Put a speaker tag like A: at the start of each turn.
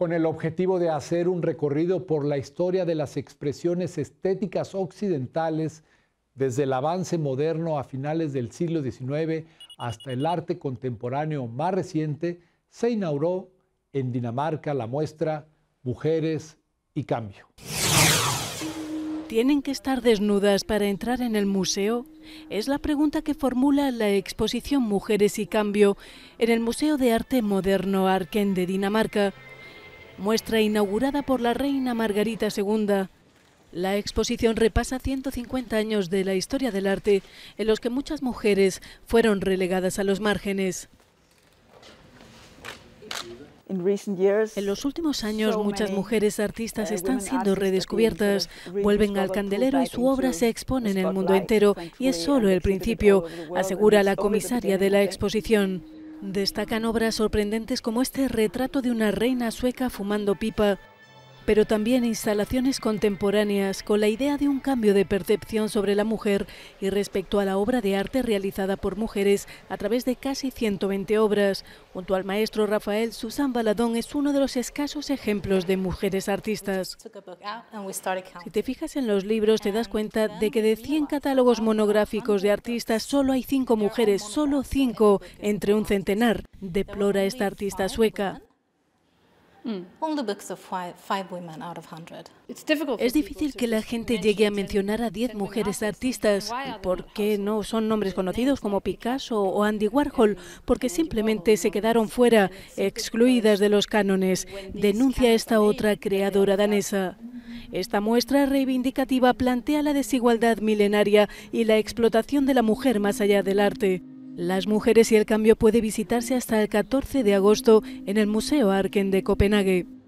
A: con el objetivo de hacer un recorrido por la historia de las expresiones estéticas occidentales desde el avance moderno a finales del siglo XIX hasta el arte contemporáneo más reciente, se inauguró en Dinamarca la muestra Mujeres y Cambio.
B: ¿Tienen que estar desnudas para entrar en el museo? Es la pregunta que formula la exposición Mujeres y Cambio en el Museo de Arte Moderno Arken de Dinamarca, muestra inaugurada por la reina Margarita II. La exposición repasa 150 años de la historia del arte, en los que muchas mujeres fueron relegadas a los márgenes. En los últimos años muchas mujeres uh, artistas están siendo redescubiertas, vuelven al candelero y su obra se expone en el mundo entero y es solo el principio, asegura la comisaria de la exposición. Destacan obras sorprendentes como este retrato de una reina sueca fumando pipa pero también instalaciones contemporáneas con la idea de un cambio de percepción sobre la mujer y respecto a la obra de arte realizada por mujeres a través de casi 120 obras. Junto al maestro Rafael, Susan Baladón es uno de los escasos ejemplos de mujeres artistas. Si te fijas en los libros te das cuenta de que de 100 catálogos monográficos de artistas solo hay 5 mujeres, solo 5 entre un centenar, deplora esta artista sueca. Mm. Es difícil que la gente llegue a mencionar a 10 mujeres artistas porque no son nombres conocidos como Picasso o Andy Warhol, porque simplemente se quedaron fuera, excluidas de los cánones, denuncia esta otra creadora danesa. Esta muestra reivindicativa plantea la desigualdad milenaria y la explotación de la mujer más allá del arte. Las mujeres y el cambio puede visitarse hasta el 14 de agosto en el Museo Arken de Copenhague.